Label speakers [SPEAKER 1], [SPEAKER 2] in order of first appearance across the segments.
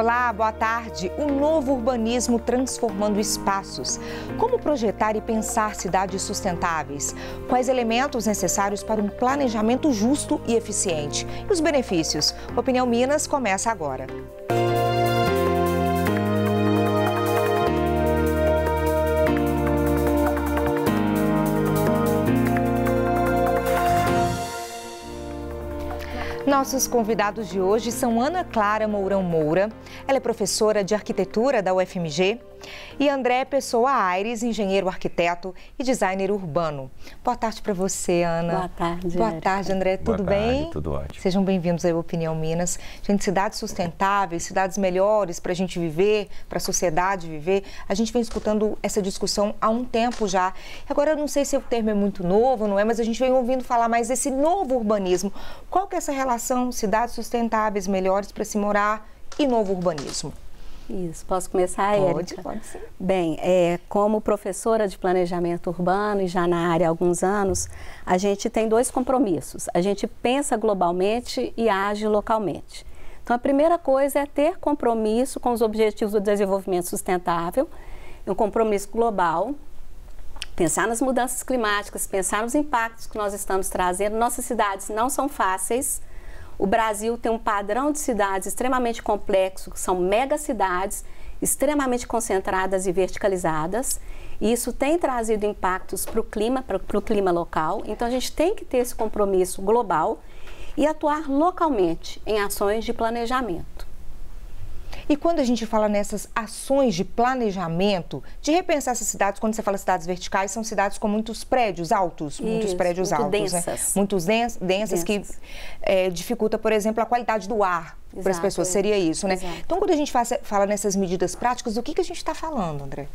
[SPEAKER 1] Olá, boa tarde. O novo urbanismo transformando espaços. Como projetar e pensar cidades sustentáveis? Quais elementos necessários para um planejamento justo e eficiente? E os benefícios? Opinião Minas começa agora. Nossos convidados de hoje são Ana Clara Mourão Moura. Ela é professora de arquitetura da UFMG, e André Pessoa Aires, engenheiro arquiteto e designer urbano. Boa tarde para você, Ana. Boa tarde. Boa Erika. tarde, André. Tudo bem? tudo ótimo. Sejam bem-vindos à Opinião Minas. Gente, cidades sustentáveis, cidades melhores para a gente viver, para a sociedade viver. A gente vem escutando essa discussão há um tempo já. Agora, eu não sei se o termo é muito novo, não é? Mas a gente vem ouvindo falar mais desse novo urbanismo. Qual que é essa
[SPEAKER 2] relação cidades sustentáveis, melhores para se morar e novo urbanismo? Isso, posso começar, Pode, Érica? pode sim. Bem, é, como professora de planejamento urbano e já na área há alguns anos, a gente tem dois compromissos. A gente pensa globalmente e age localmente. Então, a primeira coisa é ter compromisso com os objetivos do desenvolvimento sustentável, um compromisso global, pensar nas mudanças climáticas, pensar nos impactos que nós estamos trazendo. Nossas cidades não são fáceis, o Brasil tem um padrão de cidades extremamente complexo, que são megacidades, extremamente concentradas e verticalizadas. E isso tem trazido impactos para o clima, para o clima local. Então a gente tem que ter esse compromisso global e atuar localmente em ações de planejamento.
[SPEAKER 1] E quando a gente fala nessas ações de planejamento, de repensar essas cidades, quando você fala cidades verticais, são cidades com muitos prédios altos, Isso, muitos prédios muito altos, né? densas. Né? muitos densas, densas. que é, dificulta, por exemplo, a qualidade do ar para as pessoas, seria é. isso, né? Exato. Então, quando a gente fala nessas medidas práticas, o que, que a gente está falando, André?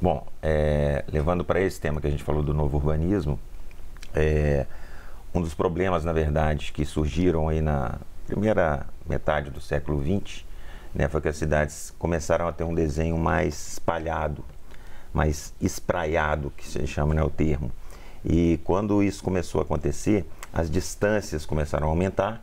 [SPEAKER 3] Bom, é, levando para esse tema que a gente falou do novo urbanismo, é, um dos problemas, na verdade, que surgiram aí na primeira metade do século XX né, foi que as cidades começaram a ter um desenho mais espalhado, mais espraiado, que se chama né, o termo. E quando isso começou a acontecer, as distâncias começaram a aumentar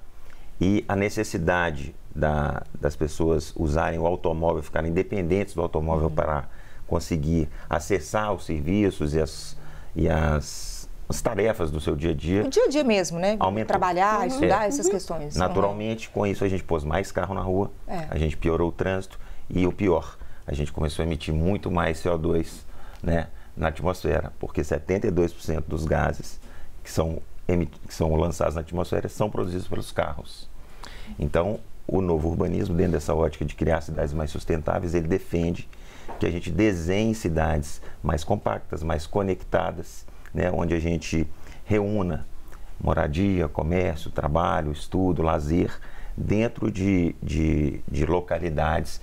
[SPEAKER 3] e a necessidade da, das pessoas usarem o automóvel, ficarem dependentes do automóvel uhum. para conseguir acessar os serviços e as, e as as tarefas do seu dia a dia. O dia
[SPEAKER 1] a dia mesmo, né? Aumentou. Trabalhar, uhum. estudar, é. essas uhum. questões. Naturalmente,
[SPEAKER 3] uhum. com isso a gente pôs mais carro na rua, é. a gente piorou o trânsito e o pior, a gente começou a emitir muito mais CO2 né, na atmosfera, porque 72% dos gases que são, que são lançados na atmosfera são produzidos pelos carros. Então, o novo urbanismo, dentro dessa ótica de criar cidades mais sustentáveis, ele defende que a gente desenhe cidades mais compactas, mais conectadas, né, onde a gente reúna moradia, comércio, trabalho, estudo, lazer, dentro de, de, de localidades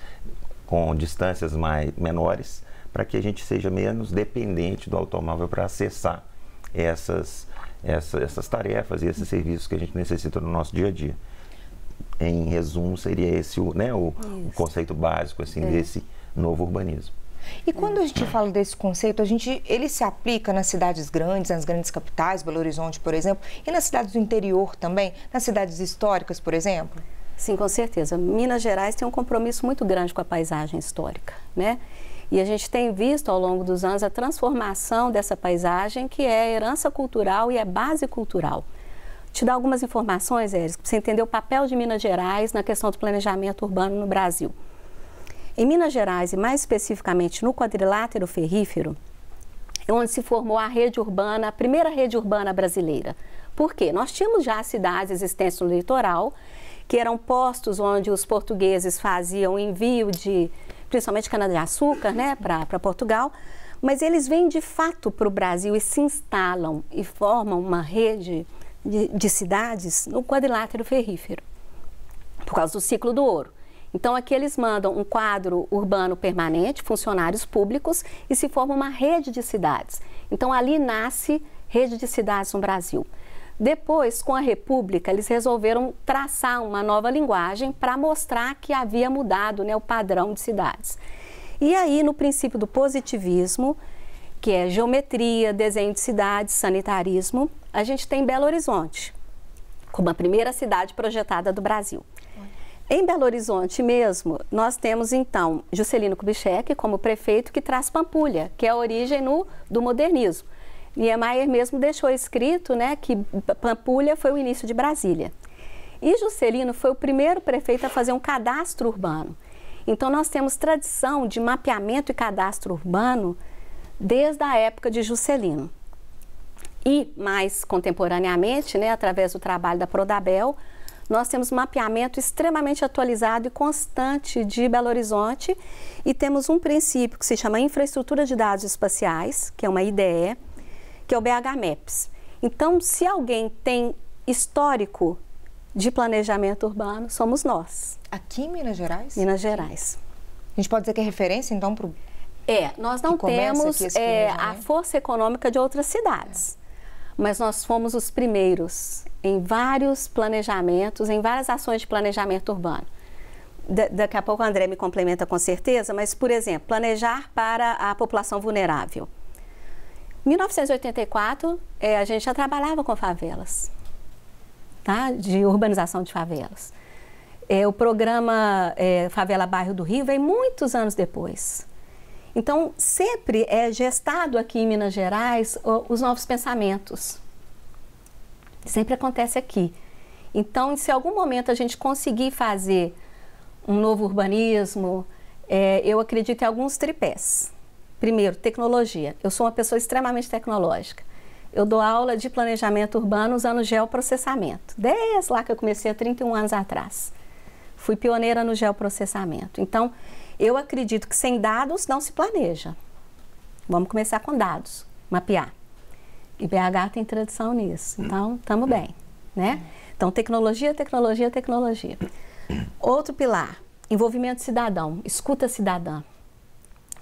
[SPEAKER 3] com distâncias mais, menores, para que a gente seja menos dependente do automóvel para acessar essas, essa, essas tarefas e esses serviços que a gente necessita no nosso dia a dia. Em resumo, seria esse né, o, o conceito básico assim, é. desse novo urbanismo.
[SPEAKER 1] E quando a gente fala desse conceito, a gente, ele se aplica nas cidades grandes, nas grandes capitais, Belo Horizonte, por exemplo, e nas cidades do interior também, nas cidades
[SPEAKER 2] históricas, por exemplo? Sim, com certeza. Minas Gerais tem um compromisso muito grande com a paisagem histórica, né? E a gente tem visto ao longo dos anos a transformação dessa paisagem, que é herança cultural e é base cultural. Te dar algumas informações, Eris, para você entender o papel de Minas Gerais na questão do planejamento urbano no Brasil. Em Minas Gerais, e mais especificamente no quadrilátero ferrífero, é onde se formou a rede urbana, a primeira rede urbana brasileira. Por quê? Nós tínhamos já cidades existentes no litoral, que eram postos onde os portugueses faziam envio de, principalmente cana-de-açúcar, né, para Portugal, mas eles vêm de fato para o Brasil e se instalam e formam uma rede de, de cidades no quadrilátero ferrífero, por causa do ciclo do ouro. Então, aqui eles mandam um quadro urbano permanente, funcionários públicos, e se forma uma rede de cidades. Então, ali nasce rede de cidades no Brasil. Depois, com a República, eles resolveram traçar uma nova linguagem para mostrar que havia mudado né, o padrão de cidades. E aí, no princípio do positivismo, que é geometria, desenho de cidades, sanitarismo, a gente tem Belo Horizonte, como a primeira cidade projetada do Brasil. Em Belo Horizonte mesmo, nós temos então Juscelino Kubitschek como prefeito que traz Pampulha, que é a origem no, do modernismo. Niemeyer mesmo deixou escrito né, que Pampulha foi o início de Brasília. E Juscelino foi o primeiro prefeito a fazer um cadastro urbano. Então nós temos tradição de mapeamento e cadastro urbano desde a época de Juscelino. E mais contemporaneamente, né, através do trabalho da Prodabel, nós temos mapeamento extremamente atualizado e constante de Belo Horizonte e temos um princípio que se chama Infraestrutura de Dados Espaciais, que é uma IDE, que é o BH Maps. Então, se alguém tem histórico de planejamento urbano, somos nós. Aqui em Minas Gerais? Minas Gerais. A gente pode dizer que é referência, então, para o. É, nós não temos é, a força econômica de outras cidades. É mas nós fomos os primeiros em vários planejamentos, em várias ações de planejamento urbano. Da, daqui a pouco o André me complementa com certeza, mas, por exemplo, planejar para a população vulnerável. 1984, é, a gente já trabalhava com favelas, tá? de urbanização de favelas. É, o programa é, Favela Bairro do Rio veio muitos anos depois. Então, sempre é gestado aqui em Minas Gerais os novos pensamentos. Sempre acontece aqui. Então, se algum momento a gente conseguir fazer um novo urbanismo, é, eu acredito em alguns tripés. Primeiro, tecnologia. Eu sou uma pessoa extremamente tecnológica. Eu dou aula de planejamento urbano usando geoprocessamento. Desde lá que eu comecei há 31 anos atrás. Fui pioneira no geoprocessamento. Então, eu acredito que sem dados não se planeja. Vamos começar com dados, mapear. E BH tem tradição nisso, então estamos bem, né? Então, tecnologia, tecnologia, tecnologia. Outro pilar, envolvimento cidadão, escuta cidadã.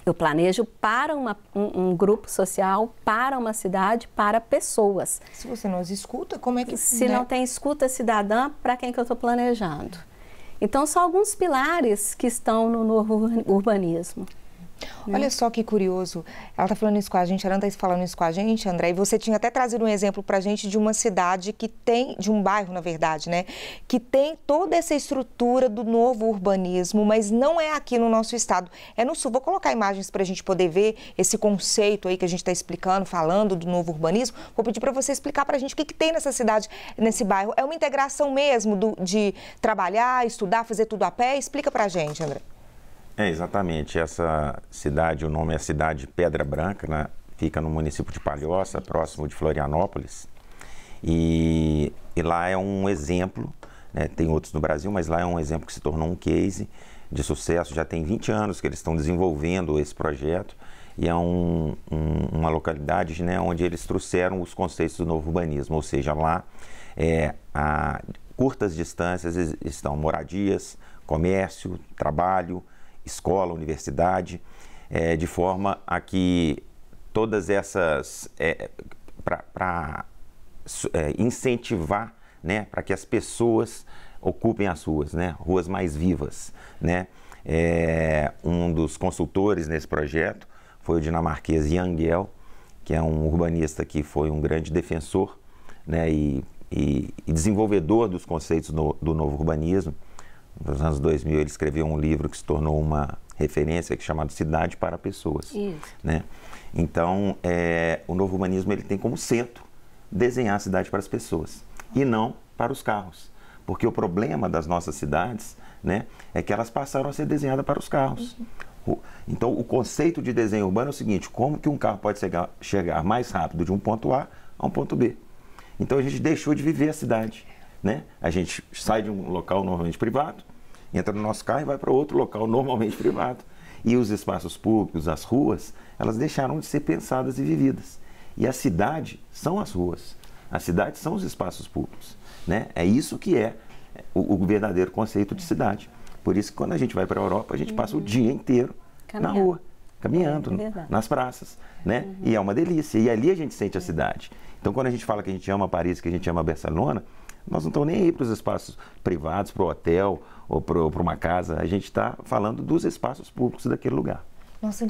[SPEAKER 2] Eu planejo para uma, um, um, grupo social, para uma cidade, para pessoas. Se você não as escuta, como é que... Se né? não tem escuta cidadã, para quem que eu estou planejando? Então, são alguns pilares que estão no novo urbanismo. Né? Olha só que curioso. Ela está falando isso com a gente, a Aranda está falando isso com a gente,
[SPEAKER 1] André. E você tinha até trazido um exemplo para a gente de uma cidade que tem, de um bairro, na verdade, né? Que tem toda essa estrutura do novo urbanismo, mas não é aqui no nosso estado. É no sul. Vou colocar imagens para a gente poder ver esse conceito aí que a gente está explicando, falando do novo urbanismo. Vou pedir para você explicar para a gente o que, que tem nessa cidade, nesse bairro. É uma integração mesmo do, de trabalhar, estudar, fazer tudo a pé? Explica para a gente, André.
[SPEAKER 3] É, exatamente. Essa cidade, o nome é cidade Pedra Branca, né? fica no município de Palhoça, próximo de Florianópolis. E, e lá é um exemplo, né? tem outros no Brasil, mas lá é um exemplo que se tornou um case de sucesso. Já tem 20 anos que eles estão desenvolvendo esse projeto e é um, um, uma localidade né, onde eles trouxeram os conceitos do novo urbanismo, ou seja, lá é, a curtas distâncias estão moradias, comércio, trabalho, escola, universidade, é, de forma a que todas essas. É, para é, incentivar, né, para que as pessoas ocupem as ruas, né, ruas mais vivas, né. É, um dos consultores nesse projeto foi o dinamarquês Jan Gell, que é um urbanista que foi um grande defensor né, e, e, e desenvolvedor dos conceitos do novo urbanismo nos anos 2000, ele escreveu um livro que se tornou uma referência que é chamado Cidade para Pessoas. Isso. Né? Então, é, o novo humanismo ele tem como centro desenhar a cidade para as pessoas e não para os carros. Porque o problema das nossas cidades né, é que elas passaram a ser desenhadas para os carros. Uhum. Então, o conceito de desenho urbano é o seguinte: como que um carro pode chegar, chegar mais rápido de um ponto A a um ponto B? Então, a gente deixou de viver a cidade. Né? A gente sai de um local normalmente privado entra no nosso carro e vai para outro local normalmente privado. E os espaços públicos, as ruas, elas deixaram de ser pensadas e vividas. E a cidade são as ruas, a cidade são os espaços públicos. Né? É isso que é o, o verdadeiro conceito de cidade. Por isso que quando a gente vai para a Europa, a gente passa o dia inteiro Caminhar. na rua, caminhando, é, é nas praças. Né? Uhum. E é uma delícia. E ali a gente sente a é. cidade. Então quando a gente fala que a gente ama Paris, que a gente ama Barcelona, nós não estamos nem aí para os espaços privados, para o hotel ou para uma casa. A gente está falando dos espaços públicos daquele lugar. Nossa.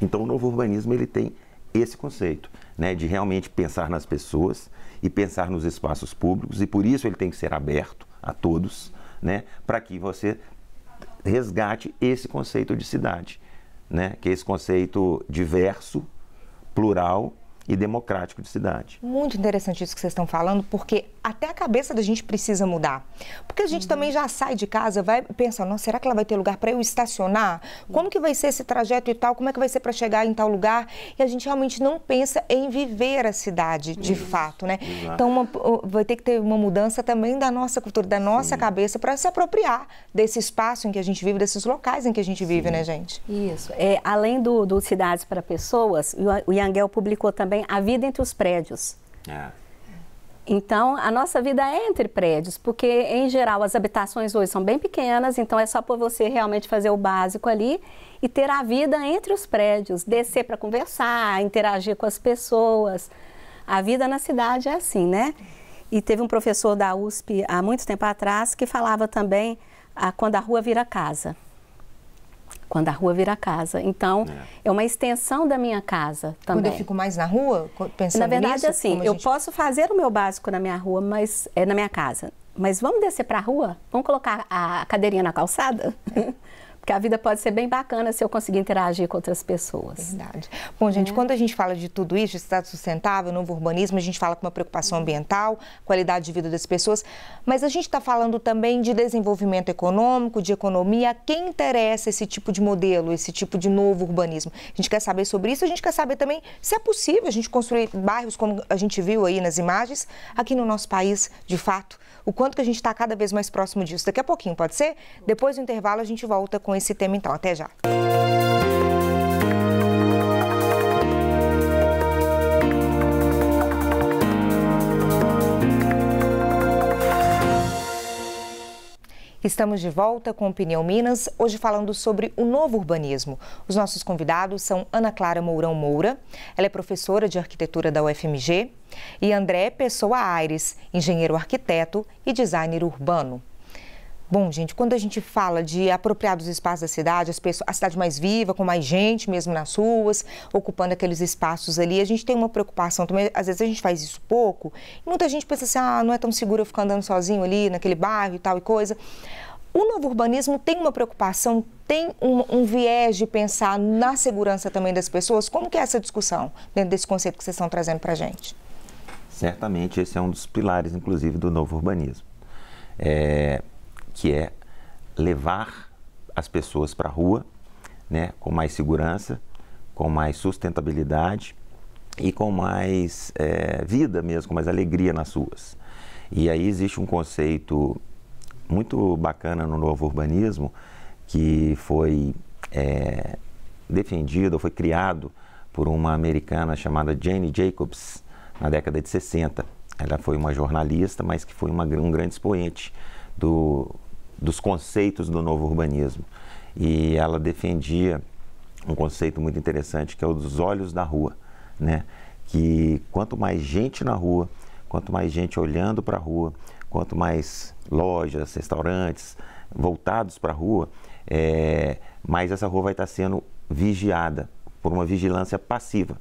[SPEAKER 3] Então, o novo urbanismo ele tem esse conceito, né, de realmente pensar nas pessoas e pensar nos espaços públicos e por isso ele tem que ser aberto a todos, né, para que você resgate esse conceito de cidade, né, que é esse conceito diverso, plural e democrático de cidade.
[SPEAKER 1] Muito interessante isso que vocês estão falando, porque até a cabeça da gente precisa mudar. Porque a gente uhum. também já sai de casa, vai pensar, nossa, será que ela vai ter lugar para eu estacionar? Como que vai ser esse trajeto e tal? Como é que vai ser para chegar em tal lugar? E a gente realmente não pensa em viver a cidade, de isso. fato, né? Exato. Então uma, vai ter que ter uma mudança também da nossa cultura, da nossa Sim. cabeça para se apropriar desse espaço em que a gente vive, desses locais em que a gente vive, Sim. né, gente?
[SPEAKER 2] Isso. É, além do, do Cidades para Pessoas, o Yangel publicou também também a vida entre os prédios. É. Então, a nossa vida é entre prédios, porque em geral as habitações hoje são bem pequenas, então é só para você realmente fazer o básico ali e ter a vida entre os prédios, descer para conversar, interagir com as pessoas. A vida na cidade é assim, né? E teve um professor da USP há muito tempo atrás que falava também a ah, quando a rua vira casa quando a rua vira casa. Então, é. é, uma extensão da minha casa também. Quando eu fico mais na rua, pensando Na verdade, nisso, assim, eu gente... posso fazer o meu básico na minha rua, mas é na minha casa. Mas vamos descer para a rua? Vamos colocar a cadeirinha na calçada? É. que a vida pode ser bem bacana se eu conseguir interagir com outras pessoas. Verdade. Bom, gente, é. quando a gente fala de tudo isso, de estado sustentável,
[SPEAKER 1] novo urbanismo, a gente fala com uma preocupação ambiental, qualidade de vida das pessoas, mas a gente está falando também de desenvolvimento econômico, de economia. Quem interessa esse tipo de modelo, esse tipo de novo urbanismo? A gente quer saber sobre isso, a gente quer saber também se é possível a gente construir bairros como a gente viu aí nas imagens, aqui no nosso país, de fato, o quanto que a gente está cada vez mais próximo disso. Daqui a pouquinho, pode ser? Depois do intervalo, a gente volta com esse esse tema então. Até já. Estamos de volta com Opinião Minas, hoje falando sobre o novo urbanismo. Os nossos convidados são Ana Clara Mourão Moura, ela é professora de arquitetura da UFMG, e André Pessoa Aires, engenheiro arquiteto e designer urbano. Bom, gente, quando a gente fala de apropriar dos espaços da cidade, pessoas, a cidade mais viva, com mais gente mesmo nas ruas, ocupando aqueles espaços ali, a gente tem uma preocupação também. Às vezes a gente faz isso pouco e muita gente pensa assim: ah, não é tão seguro eu ficar andando sozinho ali naquele bairro e tal e coisa. O novo urbanismo tem uma preocupação, tem um, um, viés de pensar na segurança também das pessoas. Como que é essa discussão dentro desse conceito que vocês estão trazendo para a
[SPEAKER 3] gente? Certamente esse é um dos pilares, inclusive, do novo urbanismo. É, que é levar as pessoas para a rua né, com mais segurança, com mais sustentabilidade e com mais é, vida mesmo, com mais alegria nas ruas. E aí existe um conceito muito bacana no novo urbanismo que foi é, defendido, foi criado por uma americana chamada Jane Jacobs na década de 60. Ela foi uma jornalista, mas que foi uma, um grande expoente do dos conceitos do novo urbanismo. E ela defendia um conceito muito interessante que é o dos olhos da rua, né? Que quanto mais gente na rua, quanto mais gente olhando para a rua, quanto mais lojas, restaurantes voltados para a rua, é, mais essa rua vai estar tá sendo vigiada por uma vigilância passiva.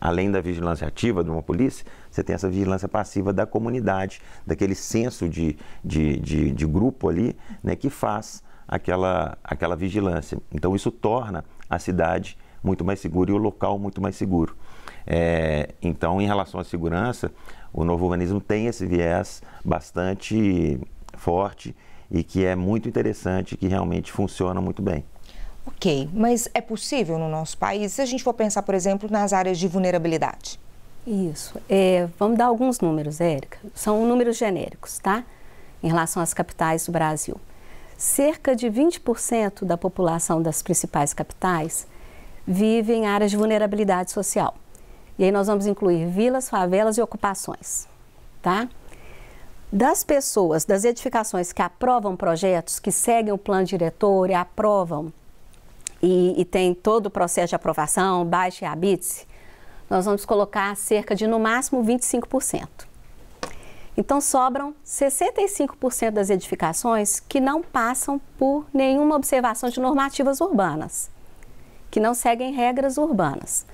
[SPEAKER 3] Além da vigilância ativa de uma polícia, você tem essa vigilância passiva da comunidade, daquele senso de, de, de, de grupo ali né, que faz aquela, aquela vigilância. Então isso torna a cidade muito mais segura e o local muito mais seguro. É, então, em relação à segurança, o novo urbanismo tem esse viés bastante forte e que é muito interessante, que realmente funciona muito bem.
[SPEAKER 1] Ok, mas é
[SPEAKER 2] possível no
[SPEAKER 1] nosso país se a gente for pensar, por exemplo, nas áreas de vulnerabilidade?
[SPEAKER 2] Isso. É, vamos dar alguns números, Érica. São números genéricos, tá? Em relação às capitais do Brasil. Cerca de 20% da população das principais capitais vive em áreas de vulnerabilidade social. E aí nós vamos incluir vilas, favelas e ocupações, tá? Das pessoas, das edificações que aprovam projetos, que seguem o plano diretor e aprovam e, e tem todo o processo de aprovação, baixa e habite nós vamos colocar cerca de no máximo 25%. Então sobram 65% das edificações que não passam por nenhuma observação de normativas urbanas, que não seguem regras urbanas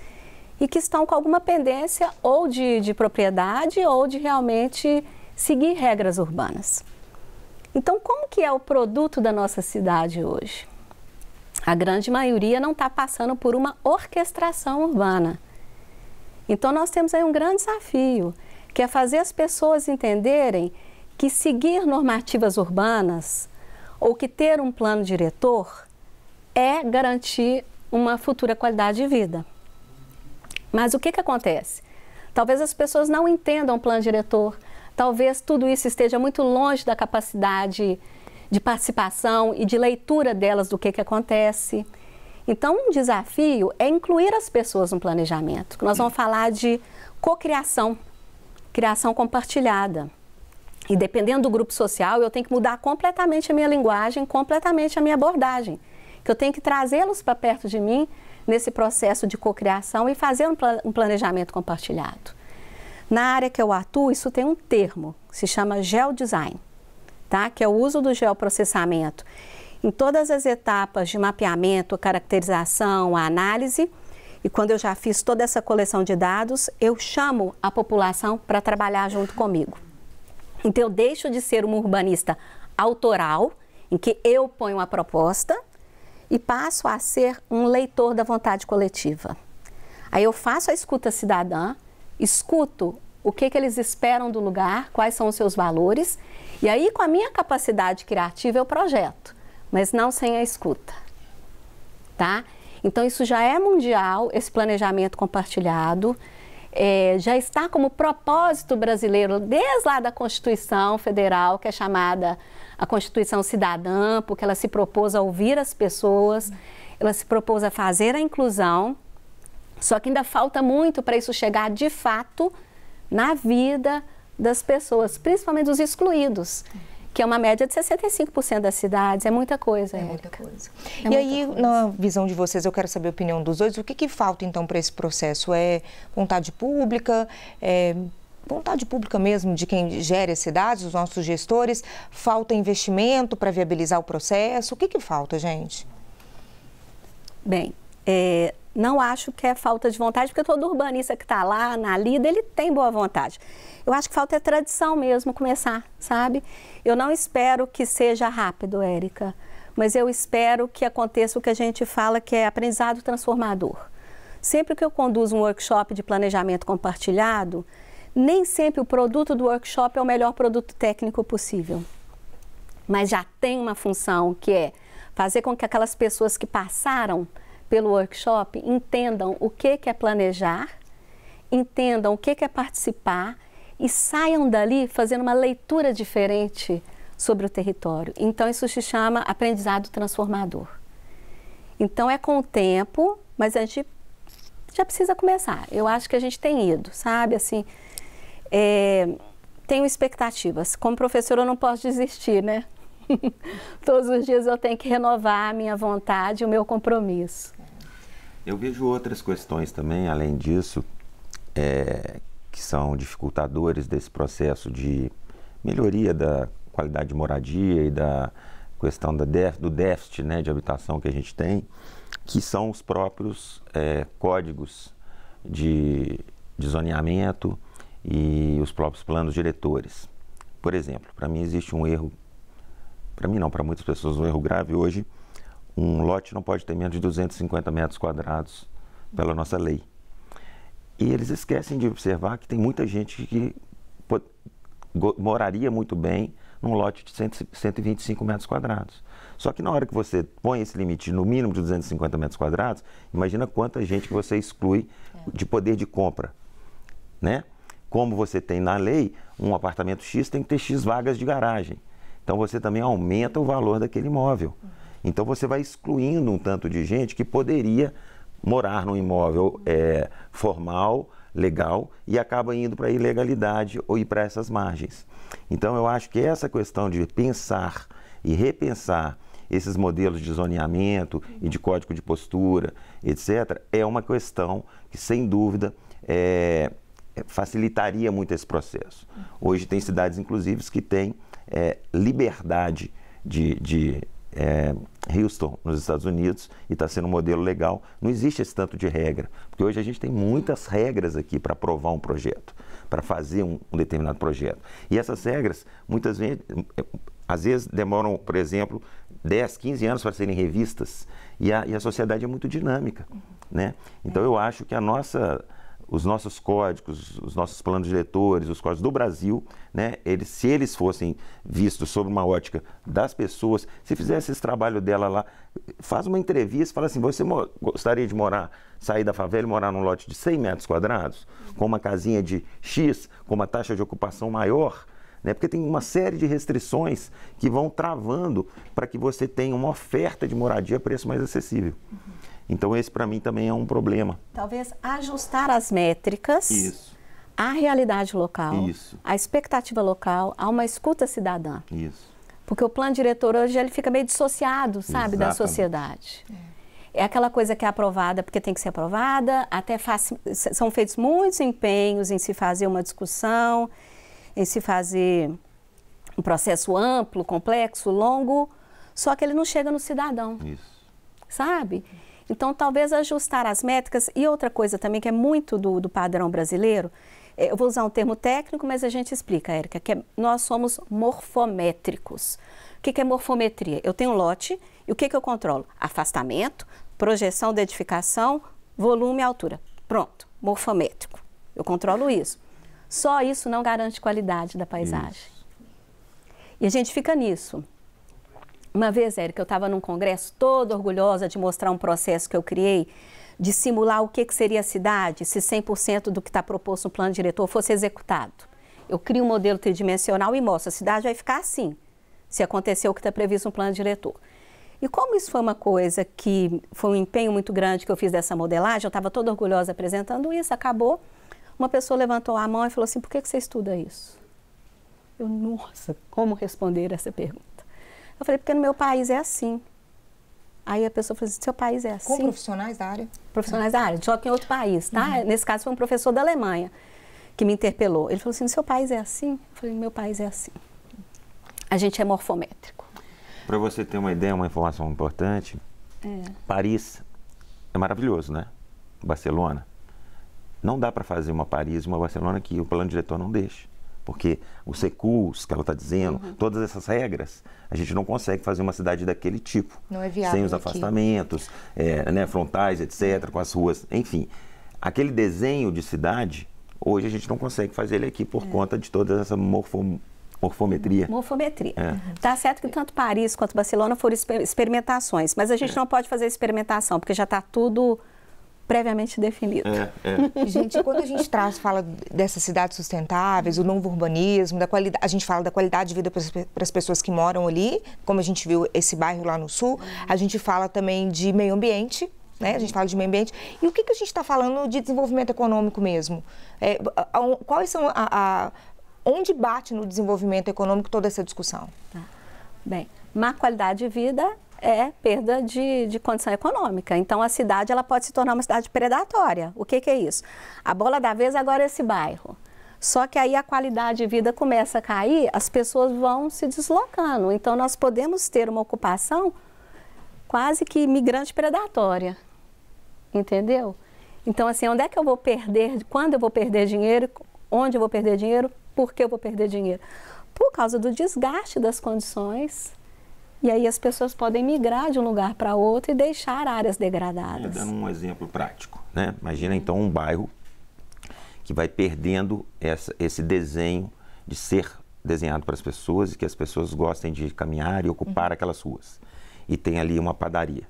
[SPEAKER 2] e que estão com alguma pendência ou de, de propriedade ou de realmente seguir regras urbanas. Então, como que é o produto da nossa cidade hoje? A grande maioria não está passando por uma orquestração urbana. Então nós temos aí um grande desafio, que é fazer as pessoas entenderem que seguir normativas urbanas ou que ter um plano diretor é garantir uma futura qualidade de vida. Mas o que, que acontece? Talvez as pessoas não entendam o plano diretor, talvez tudo isso esteja muito longe da capacidade de participação e de leitura delas do que, que acontece. Então, um desafio é incluir as pessoas no planejamento. Nós vamos falar de cocriação, criação compartilhada. E dependendo do grupo social, eu tenho que mudar completamente a minha linguagem, completamente a minha abordagem. Que eu tenho que trazê-los para perto de mim nesse processo de cocriação e fazer um planejamento compartilhado. Na área que eu atuo, isso tem um termo, se chama geodesign, tá? que é o uso do geoprocessamento em todas as etapas de mapeamento, caracterização, análise. E quando eu já fiz toda essa coleção de dados, eu chamo a população para trabalhar junto comigo. Então, eu deixo de ser um urbanista autoral, em que eu ponho a proposta, e passo a ser um leitor da vontade coletiva. Aí eu faço a escuta cidadã, escuto o que, que eles esperam do lugar, quais são os seus valores, e aí, com a minha capacidade criativa, eu projeto mas não sem a escuta, tá? Então isso já é mundial, esse planejamento compartilhado é, já está como propósito brasileiro desde lá da Constituição Federal, que é chamada a Constituição Cidadã, porque ela se propôs a ouvir as pessoas, ela se propôs a fazer a inclusão. Só que ainda falta muito para isso chegar de fato na vida das pessoas, principalmente dos excluídos que é uma média de 65% das cidades. É muita coisa, É muita coisa. É e aí, coisa.
[SPEAKER 1] na visão de vocês, eu quero saber a opinião dos dois. O que, que falta, então, para esse processo? É vontade pública? É vontade pública mesmo de quem gere as cidades, os nossos gestores? Falta
[SPEAKER 2] investimento para viabilizar o processo? O que, que falta, gente? Bem, é, não acho que é falta de vontade, porque todo urbanista que está lá, na lida, ele tem boa vontade. Eu acho que falta é tradição mesmo começar, sabe? Eu não espero que seja rápido, Érica, mas eu espero que aconteça o que a gente fala que é aprendizado transformador. Sempre que eu conduzo um workshop de planejamento compartilhado, nem sempre o produto do workshop é o melhor produto técnico possível. Mas já tem uma função que é fazer com que aquelas pessoas que passaram pelo workshop entendam o que, que é planejar, entendam o que, que é participar e saiam dali fazendo uma leitura diferente sobre o território. Então, isso se chama aprendizado transformador. Então, é com o tempo, mas a gente já precisa começar. Eu acho que a gente tem ido, sabe? Assim, é, tenho expectativas. Como professora, eu não posso desistir, né? Todos os dias eu tenho que renovar a minha vontade, o meu compromisso.
[SPEAKER 3] Eu vejo outras questões também, além disso, é, que são dificultadores desse processo de melhoria da qualidade de moradia e da questão da def, do déficit né, de habitação que a gente tem, que são os próprios é, códigos de, de zoneamento e os próprios planos diretores. Por exemplo, para mim existe um erro, para mim não, para muitas pessoas um erro grave hoje, um lote não pode ter menos de 250 metros quadrados pela nossa lei. E eles esquecem de observar que tem muita gente que moraria muito bem num lote de 125 metros quadrados. Só que na hora que você põe esse limite no mínimo de 250 metros quadrados, imagina quanta gente que você exclui é. de poder de compra, né? Como você tem na lei, um apartamento X tem que ter X vagas de garagem. Então você também aumenta o valor daquele imóvel. Uhum. Então você vai excluindo um tanto de gente que poderia morar num imóvel é, formal, legal, e acaba indo para a ilegalidade ou ir para essas margens. Então eu acho que essa questão de pensar e repensar esses modelos de zoneamento e de código de postura, etc., é uma questão que, sem dúvida, é, é, facilitaria muito esse processo. Hoje tem cidades, inclusive, que têm é, liberdade de, de é, Houston, nos Estados Unidos, e está sendo um modelo legal. Não existe esse tanto de regra, porque hoje a gente tem muitas regras aqui para aprovar um projeto, para fazer um, um, determinado projeto. E essas regras, muitas vezes, às vezes demoram, por exemplo, 10, 15 anos para serem revistas, e a, e a sociedade é muito dinâmica. Né? Então eu acho que a nossa os nossos códigos, os nossos planos diretores, os códigos do Brasil, né, eles, se eles fossem vistos sob uma ótica das pessoas, se fizesse esse trabalho dela lá, faz uma entrevista, fala assim, você gostaria de morar, sair da favela e morar num lote de 100 metros quadrados, com uma casinha de X, com uma taxa de ocupação maior, né? porque tem uma série de restrições que vão travando para que você tenha uma oferta de moradia a preço mais acessível. Uhum. Então, esse para mim também é um problema.
[SPEAKER 2] Talvez ajustar as métricas. à realidade local, à expectativa local, a uma escuta cidadã. Isso. Porque o plano diretor hoje ele fica meio dissociado, sabe, Exatamente. da sociedade. É. é. aquela coisa que é aprovada porque tem que ser aprovada, até faz, são feitos muitos empenhos em se fazer uma discussão, em se fazer um processo amplo, complexo, longo, só que ele não chega no cidadão. Isso. Sabe? Então, talvez ajustar as métricas e outra coisa também que é muito do, do padrão brasileiro, é, eu vou usar um termo técnico, mas a gente explica, Érica, que é, nós somos morfométricos. O que, que é morfometria? Eu tenho um lote e o que, que eu controlo? Afastamento, projeção da edificação, volume e altura. Pronto, morfométrico. Eu controlo isso. Só isso não garante qualidade da paisagem. Isso. E a gente fica nisso. Uma vez, Érica, eu estava num congresso toda orgulhosa de mostrar um processo que eu criei, de simular o que, que seria a cidade se 100% do que está proposto no plano diretor fosse executado. Eu crio um modelo tridimensional e mostro, a cidade vai ficar assim, se acontecer o que está previsto no plano diretor. E como isso foi uma coisa que foi um empenho muito grande que eu fiz dessa modelagem, eu estava toda orgulhosa apresentando isso, acabou, uma pessoa levantou a mão e falou assim, por que, que você estuda isso? Eu, nossa, como responder essa pergunta? Eu falei, porque no meu país é assim. Aí a pessoa falou assim, seu país é assim? Com profissionais da área? Profissionais da área, só que em outro país, tá? Uhum. Nesse caso foi um professor da Alemanha que me interpelou. Ele falou assim, seu país é assim? Eu falei, meu país é assim. A gente é morfométrico.
[SPEAKER 3] Para você ter uma ideia, uma informação importante, é. Paris é maravilhoso, né? Barcelona. Não dá para fazer uma Paris e uma Barcelona que o plano diretor não deixa. Porque os recuos que ela está dizendo, uhum. todas essas regras, a gente não consegue fazer uma cidade daquele tipo. Não é viável. Sem os afastamentos, é, né, frontais, etc., uhum. com as ruas, enfim. Aquele desenho de cidade, hoje a gente não consegue fazer ele aqui por é. conta de toda essa Morfometria.
[SPEAKER 2] Morfometria. É. Uhum. Tá certo que tanto Paris quanto Barcelona foram experimentações, mas a gente é. não pode fazer experimentação, porque já está tudo previamente definido. É, é. gente, quando a gente traz, fala dessas cidades
[SPEAKER 1] sustentáveis, o novo urbanismo, da qualidade, a gente fala da qualidade de vida para as pessoas que moram ali, como a gente viu esse bairro lá no sul, a gente fala também de meio ambiente, né? A gente fala de meio ambiente. E o que, que a gente está falando de desenvolvimento econômico mesmo? É, a, a, quais
[SPEAKER 2] são a, a, onde bate no desenvolvimento econômico toda essa discussão? Tá. Bem, má qualidade de vida é perda de, de condição econômica. Então, a cidade ela pode se tornar uma cidade predatória. O que, que é isso? A bola da vez agora é esse bairro. Só que aí a qualidade de vida começa a cair, as pessoas vão se deslocando. Então, nós podemos ter uma ocupação quase que migrante predatória. Entendeu? Então, assim, onde é que eu vou perder, quando eu vou perder dinheiro, onde eu vou perder dinheiro, por que eu vou perder dinheiro? Por causa do desgaste das condições e aí as pessoas podem migrar de um lugar para outro e deixar áreas degradadas. Dando
[SPEAKER 3] um exemplo prático, né? Imagina então um bairro que vai perdendo essa, esse desenho de ser desenhado para as pessoas e que as pessoas gostem de caminhar e ocupar uhum. aquelas ruas. E tem ali uma padaria.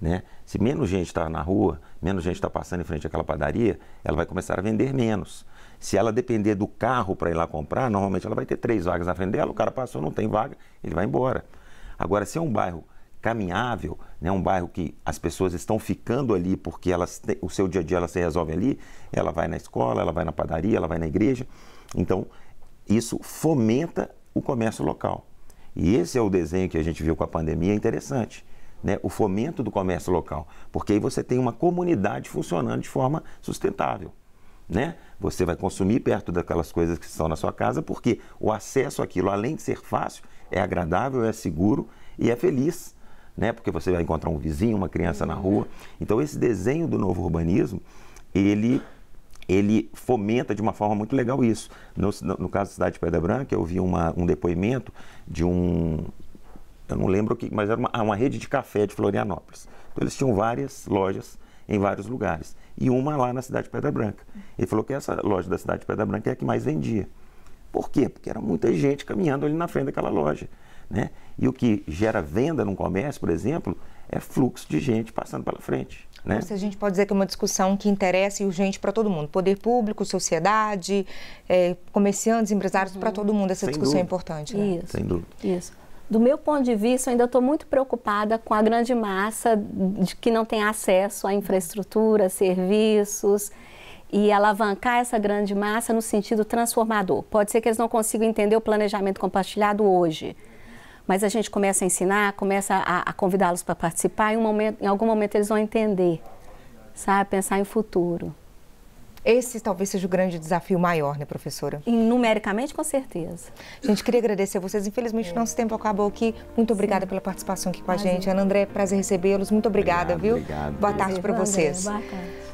[SPEAKER 3] Né? Se menos gente está na rua, menos gente está passando em frente àquela padaria, ela vai começar a vender menos. Se ela depender do carro para ir lá comprar, normalmente ela vai ter três vagas na frente dela, o cara passou, não tem vaga, ele vai embora. Agora, se é um bairro caminhável, né, um bairro que as pessoas estão ficando ali porque elas o seu dia a dia ela se resolve ali, ela vai na escola, ela vai na padaria, ela vai na igreja. Então, isso fomenta o comércio local. E esse é o desenho que a gente viu com a pandemia, é interessante. Né, o fomento do comércio local, porque aí você tem uma comunidade funcionando de forma sustentável. Né? Você vai consumir perto daquelas coisas que estão na sua casa, porque o acesso àquilo, além de ser fácil, é agradável, é seguro e é feliz, né? Porque você vai encontrar um vizinho, uma criança na rua. Então esse desenho do novo urbanismo, ele ele fomenta de uma forma muito legal isso. No, no caso da cidade de Pedra Branca, eu vi uma, um depoimento de um eu não lembro o que, mas era uma, uma rede de café de Florianópolis. Então eles tinham várias lojas em vários lugares e uma lá na cidade de Pedra Branca. Ele falou que essa loja da cidade de Pedra Branca é a que mais vendia. Por quê? Porque era muita gente caminhando ali na frente daquela loja. Né? E o que gera venda num comércio, por exemplo, é fluxo de gente passando pela frente. Né? Ou então, seja,
[SPEAKER 1] a gente pode dizer que é uma discussão que interessa e urgente para todo mundo. Poder público, sociedade,
[SPEAKER 2] é, comerciantes, empresários, uhum. para todo mundo essa Sem discussão é dúvida. é importante. Né? Isso. Sem dúvida. Isso. Do meu ponto de vista, eu ainda estou muito preocupada com a grande massa de que não tem acesso à infraestrutura, serviços e alavancar essa grande massa no sentido transformador. Pode ser que eles não consigam entender o planejamento compartilhado hoje, mas a gente começa a ensinar, começa a, a convidá-los para participar e um momento, em algum momento eles vão entender, sabe? Pensar em futuro.
[SPEAKER 1] Esse talvez seja o grande desafio maior, né, professora? E numericamente, com certeza. Gente, queria agradecer a vocês. Infelizmente, nosso tempo acabou aqui. Muito obrigada Sim. pela participação aqui com a, gente. gente. Ana André, prazer recebê-los. Muito obrigada, obrigado, viu? Obrigado. Boa tarde para vocês. Boa tarde.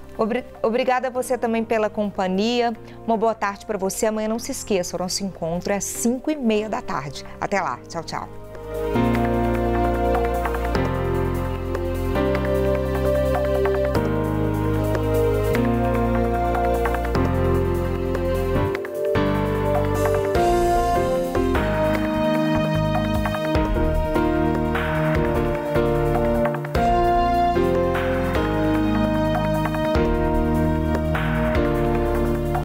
[SPEAKER 1] Obrigada a você também pela companhia. Uma boa tarde para você. Amanhã não se esqueça, o nosso encontro é às 5 e meia da tarde. Até lá. Tchau, tchau.